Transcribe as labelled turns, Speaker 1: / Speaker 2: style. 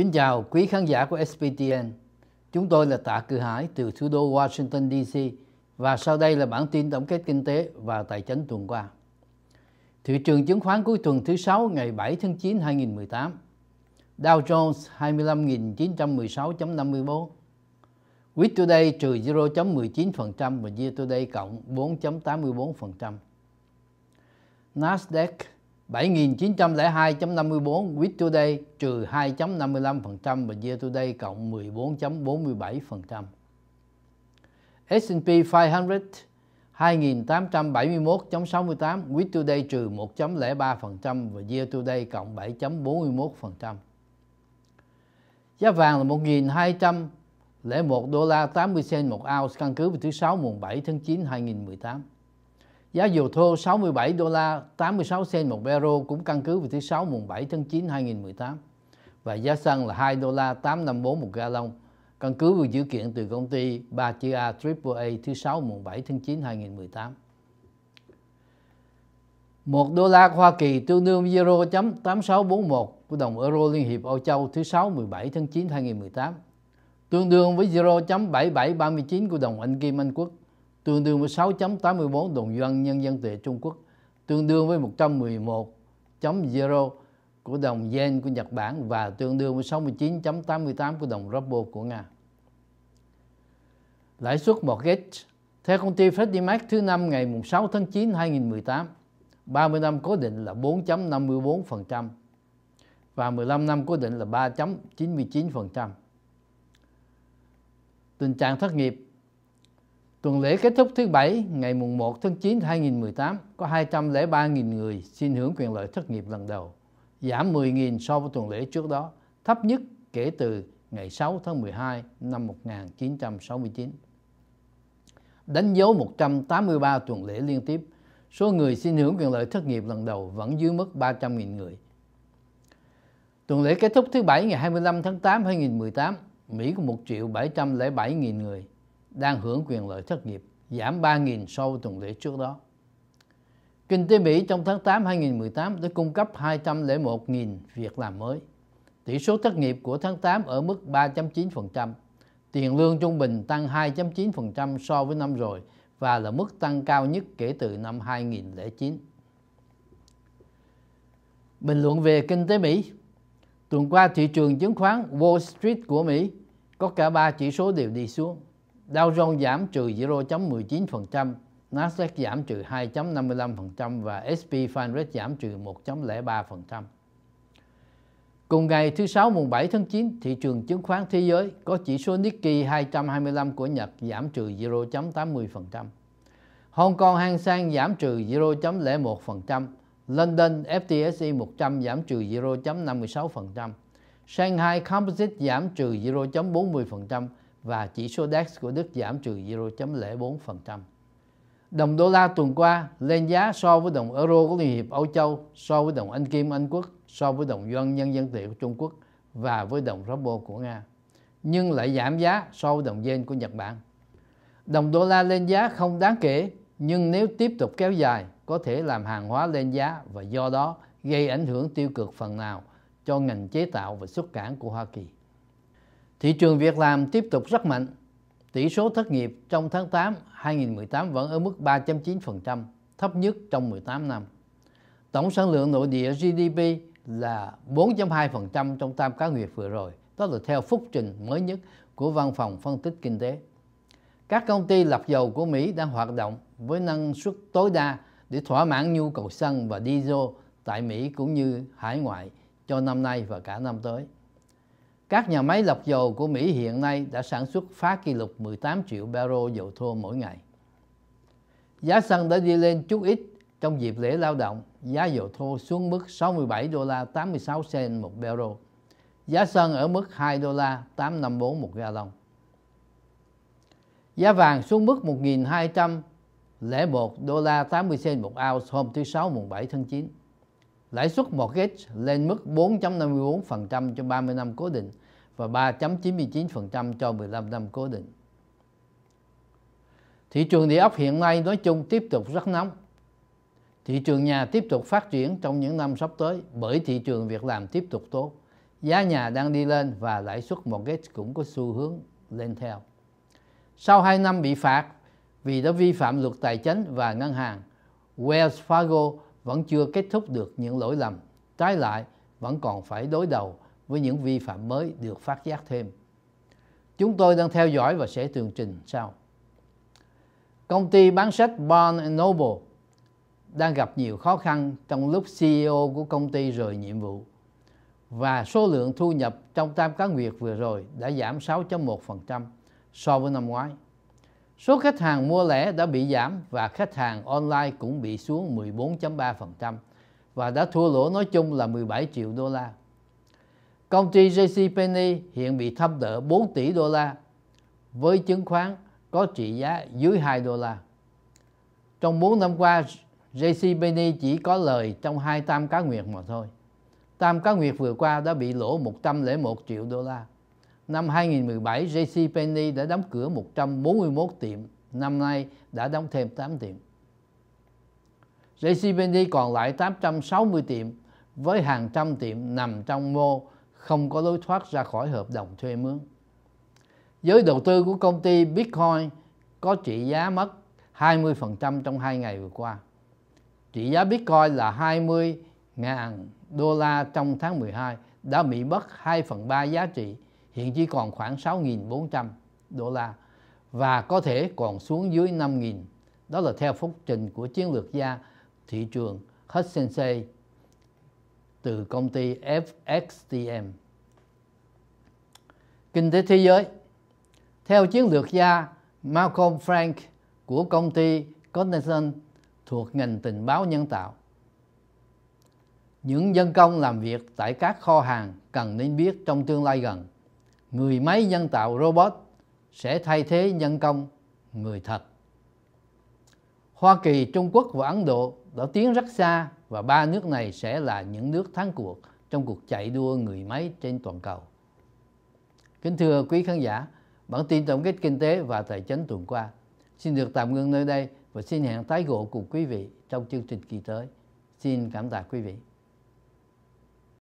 Speaker 1: Kính chào quý khán giả của SPTN. Chúng tôi là Tạ Cư Hải từ thủ đô Washington DC và sau đây là bản tin tổng kết kinh tế và tài chính tuần qua. Thị trường chứng khoán cuối tuần thứ Sáu ngày 7 tháng 9 2018 Dow Jones 25.916.54 Week Today trừ 0.19% và Year Today cộng 4.84% Nasdaq 7.902.54 week today trừ 2.55% và year today cộng 14.47%. S&P 500 2.871.68 week today trừ 1.03% và year today cộng 7.41%. Giá vàng là 1.201 đô la 80 cent một ounce căn cứ vào thứ sáu mùng 7 tháng 9 2018. Giá dầu thô 67 đô la 86 sen một barrel cũng căn cứ vào thứ sáu mùng 7 tháng 9 2018 và giá xăng là 2 đô la 854 một gallon căn cứ vào dữ kiện từ công ty 3 chữ A AAA thứ sáu mùng 7 tháng 9 2018. Một đô la Hoa Kỳ tương đương 0.8641 của đồng euro Liên hiệp Âu Châu thứ sáu 17 tháng 9 2018 tương đương với 0.7739 của đồng Anh Kim Anh Quốc tương đương với 6.84 đồng yuan nhân dân tệ Trung Quốc, tương đương với 111.0 của đồng yen của Nhật Bản và tương đương với 69.88 của đồng ruble của Nga. Lãi suất mortgage theo công ty Freddie Mac thứ năm ngày 6 tháng 9 2018, 30 năm cố định là 4.54% và 15 năm cố định là 3.99%. Tình trạng thất nghiệp Tuần lễ kết thúc thứ Bảy ngày mùng 1 tháng 9 2018 có 203.000 người xin hưởng quyền lợi thất nghiệp lần đầu, giảm 10.000 so với tuần lễ trước đó, thấp nhất kể từ ngày 6 tháng 12 năm 1969. Đánh dấu 183 tuần lễ liên tiếp, số người xin hưởng quyền lợi thất nghiệp lần đầu vẫn dưới mức 300.000 người. Tuần lễ kết thúc thứ Bảy ngày 25 tháng 8 2018, Mỹ có 1 triệu 707.000 người, đang hưởng quyền lợi thất nghiệp, giảm 3.000 so với tuần lễ trước đó. Kinh tế Mỹ trong tháng 8 2018 đã cung cấp 201.000 việc làm mới. Tỷ số thất nghiệp của tháng 8 ở mức 3.9%. Tiền lương trung bình tăng 2.9% so với năm rồi và là mức tăng cao nhất kể từ năm 2009. Bình luận về kinh tế Mỹ Tuần qua thị trường chứng khoán Wall Street của Mỹ có cả ba chỉ số đều đi xuống. Dow Jones giảm trừ 0.19%, Nasdaq giảm trừ 2.55% và SP 500 giảm trừ 1.03%. Cùng ngày thứ Sáu mùng 7 tháng 9, thị trường chứng khoán thế giới có chỉ số Nikkei 225 của Nhật giảm trừ 0.80%. Hong Kong Hang Seng giảm trừ 0.01%, London FTSE 100 giảm trừ 0.56%, Shanghai Composite giảm trừ 0.40%, và chỉ số DAX của Đức giảm trừ 0.04%. Đồng đô la tuần qua lên giá so với đồng euro của Liên hiệp Âu Châu, so với đồng Anh Kim Anh Quốc, so với đồng Yuan Nhân dân tệ của Trung Quốc và với đồng Ruble của Nga, nhưng lại giảm giá so với đồng Yen của Nhật Bản. Đồng đô la lên giá không đáng kể, nhưng nếu tiếp tục kéo dài có thể làm hàng hóa lên giá và do đó gây ảnh hưởng tiêu cực phần nào cho ngành chế tạo và xuất cảng của Hoa Kỳ. Thị trường việc làm tiếp tục rất mạnh. Tỷ số thất nghiệp trong tháng 8 2018 vẫn ở mức 3.9%, thấp nhất trong 18 năm. Tổng sản lượng nội địa GDP là 4.2% trong tam cá nguyệt vừa rồi. Đó là theo phúc trình mới nhất của Văn phòng Phân tích Kinh tế. Các công ty lọc dầu của Mỹ đang hoạt động với năng suất tối đa để thỏa mãn nhu cầu xăng và diesel tại Mỹ cũng như hải ngoại cho năm nay và cả năm tới. Các nhà máy lọc dầu của Mỹ hiện nay đã sản xuất phá kỷ lục 18 triệu barrel dầu thô mỗi ngày. Giá xăng đã đi lên chút ít trong dịp lễ lao động, giá dầu thô xuống mức 67 đô la 86 cent một barrel. Giá xăng ở mức 2 đô la 854 một ga Giá vàng xuống mức 1.201 đô la 80 cent một ounce hôm thứ Sáu mùng 7 tháng 9. Lãi suất mortgage lên mức 4.54% cho 30 năm cố định và 3.99% cho 15 năm cố định. Thị trường địa ốc hiện nay nói chung tiếp tục rất nóng. Thị trường nhà tiếp tục phát triển trong những năm sắp tới bởi thị trường việc làm tiếp tục tốt. Giá nhà đang đi lên và lãi suất mortgage cũng có xu hướng lên theo. Sau 2 năm bị phạt vì đã vi phạm luật tài chính và ngân hàng, Wells Fargo vẫn chưa kết thúc được những lỗi lầm. Trái lại, vẫn còn phải đối đầu với những vi phạm mới được phát giác thêm. Chúng tôi đang theo dõi và sẽ tường trình sau. Công ty bán sách Barnes Noble đang gặp nhiều khó khăn trong lúc CEO của công ty rời nhiệm vụ và số lượng thu nhập trong tam cá nguyệt vừa rồi đã giảm 6.1% so với năm ngoái. Số khách hàng mua lẻ đã bị giảm và khách hàng online cũng bị xuống 14.3% và đã thua lỗ nói chung là 17 triệu đô la. Công ty JCPenney hiện bị thâm đỡ 4 tỷ đô la với chứng khoán có trị giá dưới 2 đô la. Trong 4 năm qua, JCPenney chỉ có lời trong hai tam cá nguyệt mà thôi. Tam cá nguyệt vừa qua đã bị lỗ 101 triệu đô la. Năm 2017, JCPenney đã đóng cửa 141 tiệm, năm nay đã đóng thêm 8 tiệm. JCPenney còn lại 860 tiệm với hàng trăm tiệm nằm trong mô không có lối thoát ra khỏi hợp đồng thuê mướn. Giới đầu tư của công ty Bitcoin có trị giá mất 20% trong 2 ngày vừa qua. Trị giá Bitcoin là 20.000 đô la trong tháng 12 đã bị mất 2 phần 3 giá trị, hiện chỉ còn khoảng 6.400 đô la và có thể còn xuống dưới 5.000. Đó là theo phúc trình của chiến lược gia thị trường Hutchinson từ công ty FXTM. Kinh tế thế giới Theo chiến lược gia Malcolm Frank của công ty Cognizant thuộc ngành tình báo nhân tạo, những dân công làm việc tại các kho hàng cần nên biết trong tương lai gần, người máy nhân tạo robot sẽ thay thế nhân công người thật. Hoa Kỳ, Trung Quốc và Ấn Độ đã tiến rất xa và ba nước này sẽ là những nước thắng cuộc trong cuộc chạy đua người máy trên toàn cầu. Kính thưa quý khán giả, bản tin tổng kết kinh tế và tài chính tuần qua xin được tạm ngưng nơi đây và xin hẹn tái ngộ cùng quý vị trong chương trình kỳ tới. Xin cảm tạ quý vị.